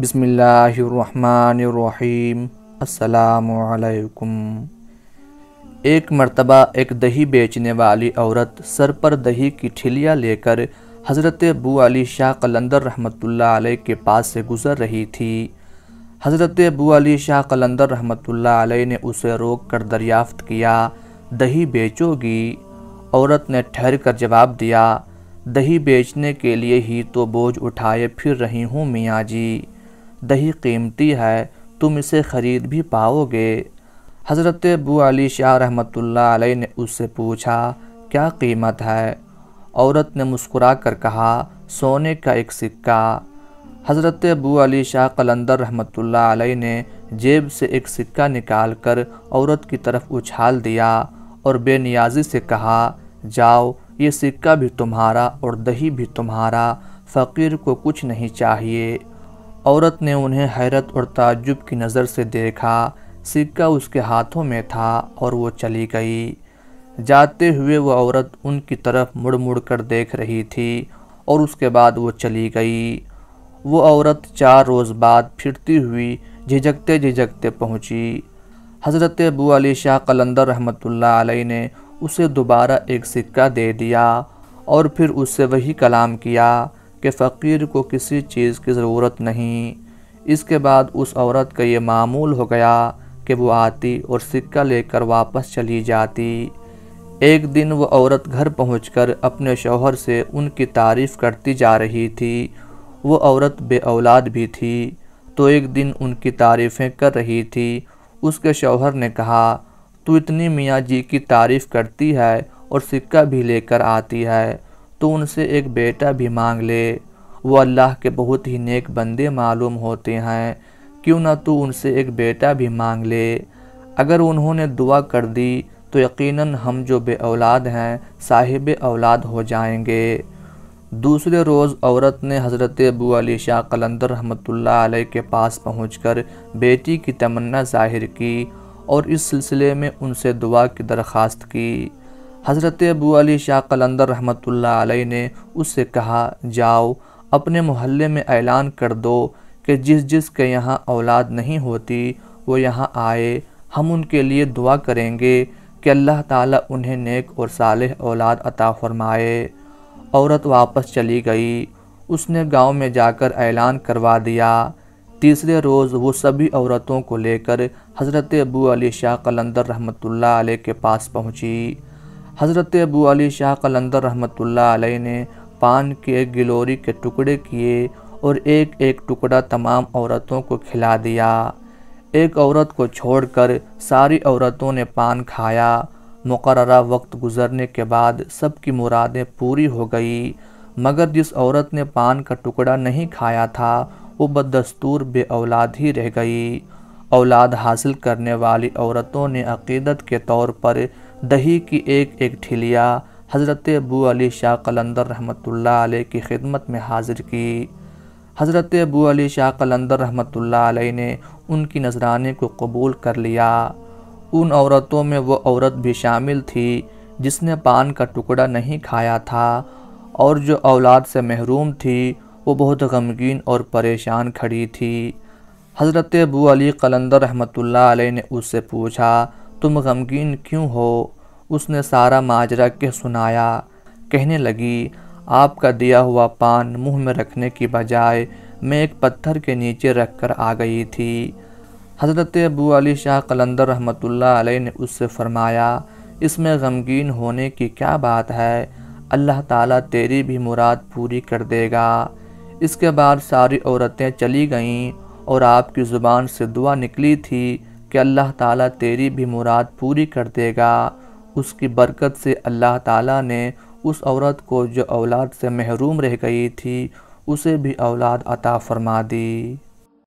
बिसमीम् असलकुम एक मर्तबा एक दही बेचने वाली औरत सर पर दही की ठिलिया लेकर हज़रत अबू अली शाह कलंदर रहमतुल्लाह अलैह के पास से गुज़र रही थी हज़रत अबू अली शाह कलंदर रहमतुल्लाह अलैह ने उसे रोक कर दरियाफ़्त किया दही बेचोगी औरत ने ठहर कर जवाब दिया दही बेचने के लिए ही तो बोझ उठाए फिर रही हूँ मियाँ जी दही कीमती है तुम इसे ख़रीद भी पाओगे हज़रत अबू अली शाह रहमत ने उससे पूछा क्या कीमत है औरत ने मुस्कुरा कर कहा सोने का एक सिक्का हज़रत अबू अली शाह कलंदर रहमत ने जेब से एक सिक्का निकाल कर औरत की तरफ उछाल दिया और बेनियाजी से कहा जाओ ये सिक्का भी तुम्हारा और दही भी तुम्हारा फ़कीर को कुछ नहीं चाहिए औरत ने उन्हें हैरत और ताजुब की नज़र से देखा सिक्का उसके हाथों में था और वो चली गई जाते हुए वो औरत उनकी तरफ मुड़ मुड़ कर देख रही थी और उसके बाद वो चली गई वो औरत चार रोज़ बाद फिरती हुई झिझकते झिझकते पहुंची। हज़रत अबू अली शाह कलंदर रहमतुल्लाह अलैह ने उसे दोबारा एक सिक्का दे दिया और फिर उससे वही कलाम किया कि फ़कीर को किसी चीज़ की ज़रूरत नहीं इसके बाद उस औरत का ये मामूल हो गया कि वो आती और सिक्का लेकर वापस चली जाती एक दिन वो औरत घर पहुंचकर अपने शोहर से उनकी तारीफ़ करती जा रही थी वो औरत बे औलाद भी थी तो एक दिन उनकी तारीफ़ें कर रही थी उसके शौहर ने कहा तू इतनी मियाँ जी की तारीफ़ करती है और सिक्का भी लेकर आती है तो उनसे एक बेटा भी मांग ले वो अल्लाह के बहुत ही नेक बंदे मालूम होते हैं क्यों ना तू उनसे एक बेटा भी मांग ले अगर उन्होंने दुआ कर दी तो यकीनन हम जो बे औलाद हैं साहिब औलाद हो जाएंगे दूसरे रोज़ औरत ने हज़रत अबू अली शाह कलंदर रहमतुल्लाह अलैह के पास पहुंचकर बेटी की तमन्ना ज़ाहिर की और इस सिलसिले में उनसे दुआ की दरख्वास्त की हज़रत अबू अली शाह कलंदर रहमत आलि ने उससे कहा जाओ अपने मोहल्ले में ऐलान कर दो कि जिस जिस के यहाँ औलाद नहीं होती वो यहाँ आए हम उनके लिए दुआ करेंगे कि अल्लाह ताला उन्हें नेक और साल औलाद अता फरमाए औरत वापस चली गई उसने गांव में जाकर ऐलान करवा दिया तीसरे रोज़ वो सभी औरतों को लेकर हज़रत अबू अली शाह कलंदर रहमतुल्लाह अलैह के पास पहुँची हज़रत अबू अली शाह कलंदर रहमत आलही ने पान के गिलोरी के टुकड़े किए और एक एक टुकड़ा तमाम औरतों को खिला दिया एक औरत को छोड़कर सारी औरतों ने पान खाया मुकर्रा वक्त गुजरने के बाद सबकी मुरादें पूरी हो गई मगर जिस औरत ने पान का टुकड़ा नहीं खाया था वो बदस्तूर बे औलाद ही रह गई औलाद हासिल करने वाली औरतों ने अकीदत के तौर पर दही की एक एक ठिलिया हज़रत अबू अली शाह कलंदर रहमतुल्लाह अलैह की खिदमत में हाजिर की हज़रत अबू अली शाह कलंदर रहमतुल्लाह अलैह ने उनकी नजराने को कबूल कर लिया उन औरतों में वो औरत भी शामिल थी जिसने पान का टुकड़ा नहीं खाया था और जो औलाद से महरूम थी वो बहुत गमगीन और परेशान खड़ी थी हज़रत अबू अली कलंदर रहमतुल्लाह अलैह ने उससे पूछा तुम गमगीन क्यों हो उसने सारा माजरा के सुनाया कहने लगी आपका दिया हुआ पान मुंह में रखने की बजाय मैं एक पत्थर के नीचे रख कर आ गई थी हज़रत अबू अली शाह कलंदर रहमतुल्लाह अलैह ने उससे फरमाया इसमें गमगीन होने की क्या बात है अल्लाह ताला तेरी भी मुराद पूरी कर देगा इसके बाद सारी औरतें चली गईं और आपकी ज़ुबान से दुआ निकली थी कि अल्लाह ताला तेरी भी मुराद पूरी कर देगा उसकी बरकत से अल्लाह ताला ने उस औरत को जो औलाद से महरूम रह गई थी उसे भी औलाद अता फरमा दी